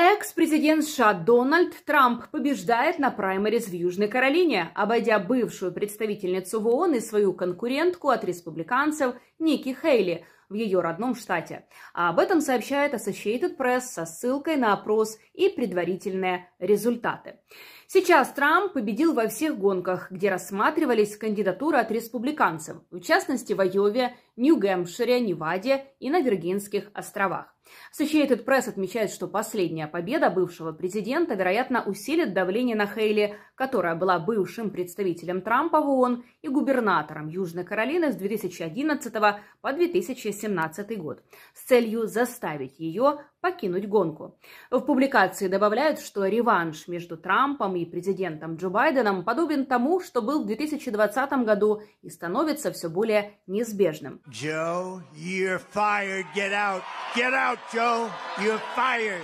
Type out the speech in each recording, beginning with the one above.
Экс-президент США Дональд Трамп побеждает на праймериз в Южной Каролине, обойдя бывшую представительницу в ООН и свою конкурентку от республиканцев Ники Хейли в ее родном штате. А об этом сообщает Associated Press со ссылкой на опрос и предварительные результаты. Сейчас Трамп победил во всех гонках, где рассматривались кандидатуры от республиканцев, в частности в Айове, Нью-Гэмпшире, Неваде и на Виргинских островах. Associated Press отмечает, что последняя победа бывшего президента, вероятно, усилит давление на Хейли, которая была бывшим представителем Трампа в ООН и губернатором Южной Каролины с 2011 по 2017 год с целью заставить ее покинуть гонку. В публикации добавляют, что реванш между Трампом и президентом Джо Байденом подобен тому, что был в 2020 году и становится все более неизбежным. Joe, you're fired. Get out. Get out out, Joe. You're fired.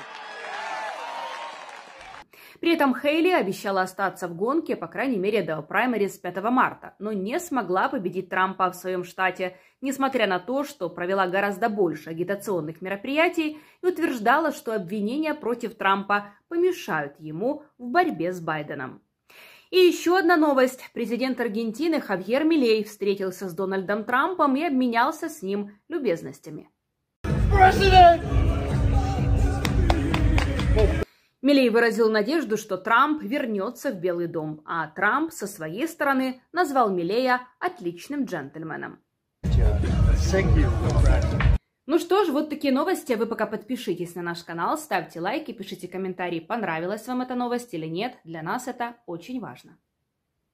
При этом Хейли обещала остаться в гонке, по крайней мере, до с 5 марта, но не смогла победить Трампа в своем штате, несмотря на то, что провела гораздо больше агитационных мероприятий и утверждала, что обвинения против Трампа помешают ему в борьбе с Байденом. И еще одна новость. Президент Аргентины Хавьер Милей встретился с Дональдом Трампом и обменялся с ним любезностями. Милей выразил надежду, что Трамп вернется в Белый дом, а Трамп со своей стороны назвал Милея отличным джентльменом. Ну что ж, вот такие новости. А вы пока подпишитесь на наш канал, ставьте лайки, пишите комментарии, понравилась вам эта новость или нет. Для нас это очень важно.